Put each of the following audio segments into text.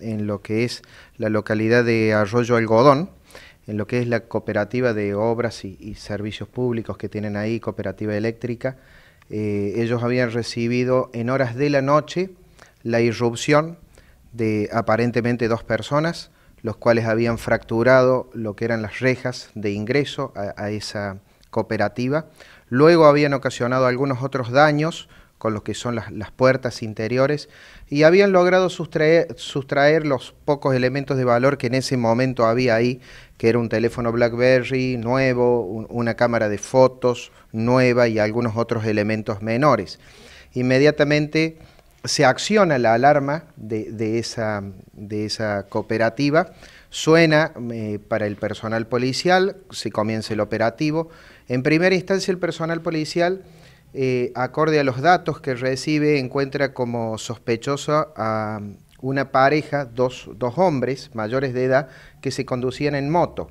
en lo que es la localidad de Arroyo Algodón, en lo que es la cooperativa de obras y, servicios públicos que tienen ahí, cooperativa eléctrica, eh, ellos habían recibido en horas de la noche la irrupción de aparentemente dos personas, los cuales habían fracturado lo que eran las rejas de ingreso a esa cooperativa. Luego habían ocasionado algunos otros daños, con lo que son las, puertas interiores, y habían logrado sustraer, los pocos elementos de valor que en ese momento había ahí, que era un teléfono BlackBerry nuevo, una cámara de fotos nueva y algunos otros elementos menores. Inmediatamente se acciona la alarma de, esa, de esa, cooperativa, suena eh, para el personal policial, se comienza el operativo. En primera instancia el personal policial eh, acorde a los datos que recibe, encuentra como sospechoso a um, una pareja, dos, hombres mayores de edad, que se conducían en moto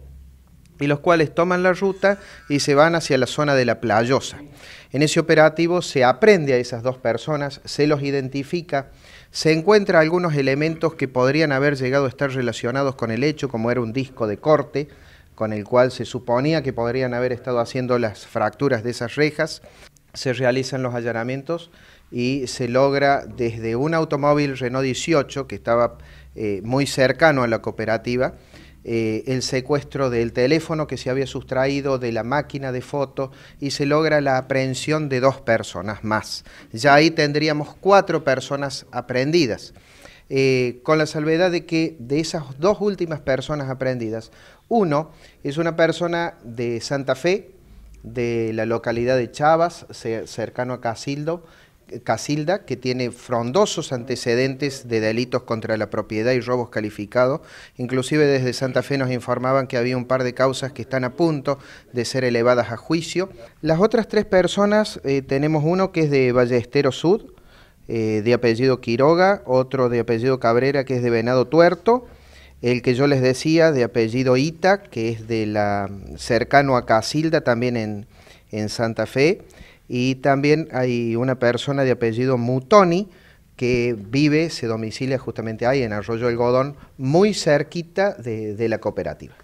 y los cuales toman la ruta y se van hacia la zona de la playosa. En ese operativo se aprende a esas dos personas, se los identifica, se encuentra algunos elementos que podrían haber llegado a estar relacionados con el hecho, como era un disco de corte, con el cual se suponía que podrían haber estado haciendo las fracturas de esas rejas se realizan los allanamientos y se logra desde un automóvil Renault 18 que estaba eh, muy cercano a la cooperativa, eh, el secuestro del teléfono que se había sustraído de la máquina de foto y se logra la aprehensión de dos personas más. Ya ahí tendríamos cuatro personas aprehendidas. Eh, con la salvedad de que de esas dos últimas personas aprehendidas, uno es una persona de Santa Fe de la localidad de Chavas, cercano a Casildo, Casilda, que tiene frondosos antecedentes de delitos contra la propiedad y robos calificados. Inclusive desde Santa Fe nos informaban que había un par de causas que están a punto de ser elevadas a juicio. Las otras tres personas, eh, tenemos uno que es de Ballestero Sud, eh, de apellido Quiroga, otro de apellido Cabrera que es de Venado Tuerto, el que yo les decía, de apellido Ita, que es de la cercano a Casilda, también en, Santa Fe. Y también hay una persona de apellido Mutoni, que vive, se domicilia justamente ahí en Arroyo El Godón, muy cerquita de, de la cooperativa.